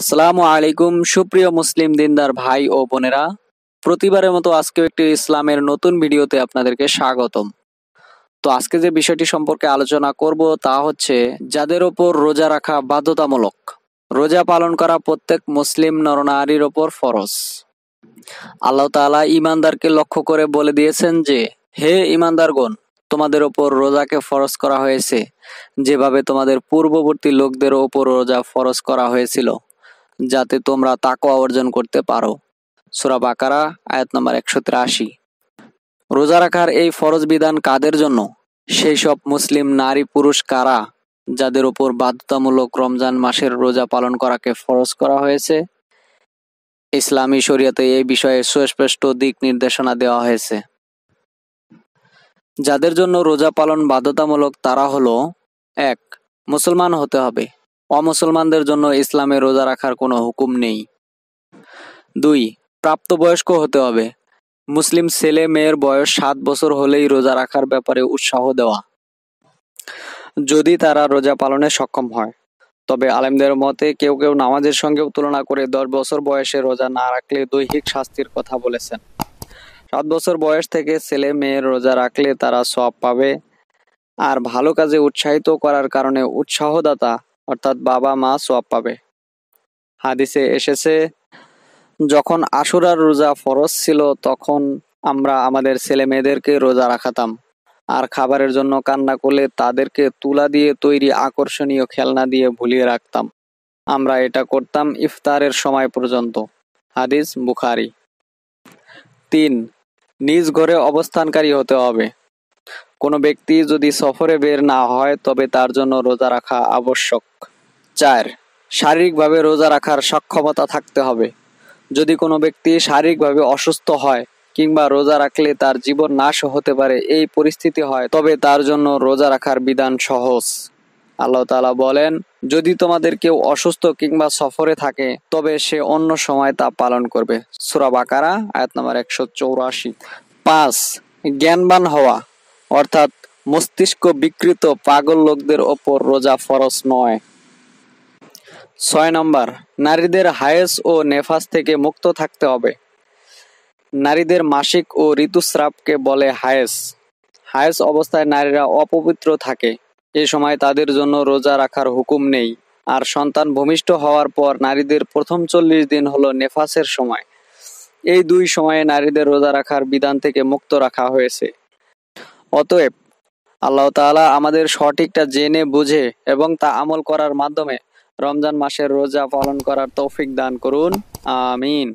আসসালামু আলাইকুম সুপ্রিয় মুসলিম দিনদার ভাই ও বোনেরা প্রতিবারের মতো আজকে একটি ইসলামের নতুন ভিডিওতে আপনাদেরকে স্বাগতম তো আজকে যে বিষয়টি সম্পর্কে আলোচনা করব তা হচ্ছে যাদের ওপর রোজা রাখা বাধ্যতামূলক রোজা পালন করা প্রত্যেক মুসলিম নরনারীর ওপর ফরজ আল্লাহ তালা ইমানদারকে লক্ষ্য করে বলে দিয়েছেন যে হে ইমানদারগণ তোমাদের ওপর রোজাকে ফরজ করা হয়েছে যেভাবে তোমাদের পূর্ববর্তী লোকদের ওপর রোজা ফরজ করা হয়েছিল যাতে তোমরা তাকো অর্জন করতে পারো সুরা বাকারা আয়াত নম্বর একশো তিরাশি রোজা রাখার এই ফরজ বিধান কাদের জন্য সেই সব মুসলিম নারী পুরুষ কারা যাদের উপর বাধ্যতামূলক রমজান মাসের রোজা পালন করাকে ফরজ করা হয়েছে ইসলামী শরীয়তে এই বিষয়ে সুস্পষ্ট দিক নির্দেশনা দেওয়া হয়েছে যাদের জন্য রোজা পালন বাধ্যতামূলক তারা হলো এক মুসলমান হতে হবে অমুসলমানদের জন্য ইসলামে রোজা রাখার কোনো হুকুম নেই দুই প্রাপ্তবয়স্ক হতে হবে মুসলিম ছেলে মেয়ের বয়স সাত বছর হলেই রোজা রাখার ব্যাপারে উৎসাহ দেওয়া যদি তারা রোজা পালনে সক্ষম হয় তবে আলেমদের মতে কেউ কেউ নামাজের সঙ্গেও তুলনা করে দশ বছর বয়সে রোজা না রাখলে দৈহিক শাস্তির কথা বলেছেন সাত বছর বয়স থেকে ছেলে মেয়ের রোজা রাখলে তারা সব পাবে আর ভালো কাজে উৎসাহিত করার কারণে উৎসাহদাতা অর্থাৎ বাবা মা সোয়াব পাবে হাদিসে এসেছে যখন আশুরার রোজা ফরজ ছিল তখন আমরা আমাদের ছেলে মেয়েদেরকে রোজা রাখাতাম আর খাবারের জন্য কান্না করলে তাদেরকে তুলা দিয়ে তৈরি আকর্ষণীয় খেলনা দিয়ে ভুলিয়ে রাখতাম আমরা এটা করতাম ইফতারের সময় পর্যন্ত হাদিস বুখারি তিন নিজ ঘরে অবস্থানকারী হতে হবে কোনো ব্যক্তি যদি সফরে বের না হয় তবে তার জন্য রোজা রাখা আবশ্যক চার শারীরিকভাবে রোজা রাখার সক্ষমতা থাকতে হবে যদি কোনো ব্যক্তি শারীরিকভাবে অসুস্থ হয় কিংবা রোজা রাখলে তার জীবন নাশ হতে পারে এই পরিস্থিতি হয় তবে তার জন্য রোজা রাখার বিধান সহজ আল্লাহ তালা বলেন যদি তোমাদের কেউ অসুস্থ কিংবা সফরে থাকে তবে সে অন্য সময় তা পালন করবে সুরাবাকারা আয়াত নাম্বার একশো চৌরাশি পাঁচ জ্ঞানবান হওয়া অর্থাৎ মস্তিষ্ক বিকৃত পাগল লোকদের ওপর রোজা ফরজ নয় ছয় নম্বর নারীদের হায়েস ও নেফাস থেকে মুক্ত থাকতে হবে নারীদের মাসিক ও ঋতুস্রাবকে বলে হায়েস হায়েস অবস্থায় নারীরা অপবিত্র থাকে এ সময় তাদের জন্য রোজা রাখার হুকুম নেই আর সন্তান ভূমিষ্ঠ হওয়ার পর নারীদের প্রথম চল্লিশ দিন হলো নেফাসের সময় এই দুই সময়ে নারীদের রোজা রাখার বিধান থেকে মুক্ত রাখা হয়েছে অতএব আল্লাহ তালা আমাদের সঠিকটা জেনে বুঝে এবং তা আমল করার মাধ্যমে রমজান মাসের রোজা পালন করার তৌফিক দান করুন আমিন